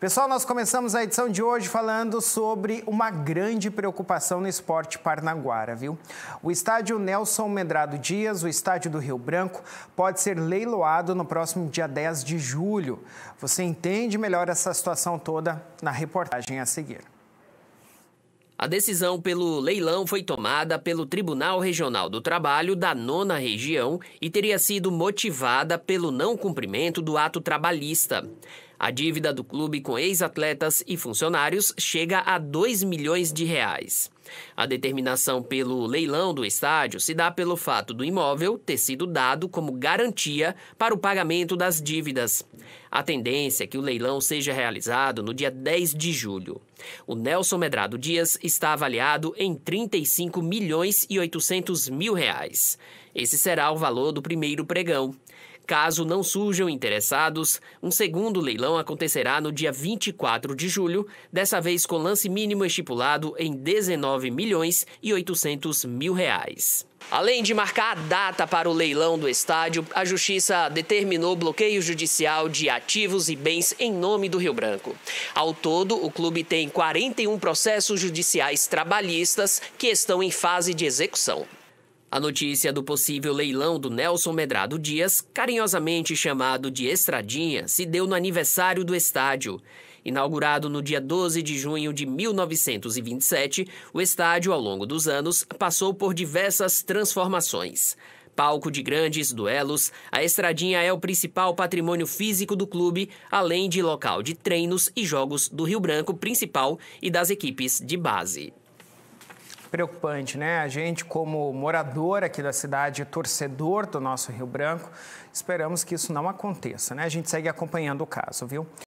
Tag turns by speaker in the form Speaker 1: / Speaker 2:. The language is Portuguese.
Speaker 1: Pessoal, nós começamos a edição de hoje falando sobre uma grande preocupação no esporte parnaguara, viu? O estádio Nelson Medrado Dias, o estádio do Rio Branco, pode ser leiloado no próximo dia 10 de julho. Você entende melhor essa situação toda na reportagem a seguir.
Speaker 2: A decisão pelo leilão foi tomada pelo Tribunal Regional do Trabalho da Nona Região e teria sido motivada pelo não cumprimento do ato trabalhista. A dívida do clube com ex-atletas e funcionários chega a 2 milhões de reais. A determinação pelo leilão do estádio se dá pelo fato do imóvel ter sido dado como garantia para o pagamento das dívidas. A tendência é que o leilão seja realizado no dia 10 de julho. O Nelson Medrado Dias está avaliado em 35 milhões e 800 mil reais. Esse será o valor do primeiro pregão. Caso não surjam interessados, um segundo leilão acontecerá no dia 24 de julho, dessa vez com lance mínimo estipulado em 19 milhões e 800 mil reais. Além de marcar a data para o leilão do estádio, a Justiça determinou bloqueio judicial de ativos e bens em nome do Rio Branco. Ao todo, o clube tem 41 processos judiciais trabalhistas que estão em fase de execução. A notícia do possível leilão do Nelson Medrado Dias, carinhosamente chamado de Estradinha, se deu no aniversário do estádio. Inaugurado no dia 12 de junho de 1927, o estádio, ao longo dos anos, passou por diversas transformações. Palco de grandes duelos, a Estradinha é o principal patrimônio físico do clube, além de local de treinos e jogos do Rio Branco principal e das equipes de base
Speaker 1: preocupante, né? A gente, como morador aqui da cidade, torcedor do nosso Rio Branco, esperamos que isso não aconteça, né? A gente segue acompanhando o caso, viu?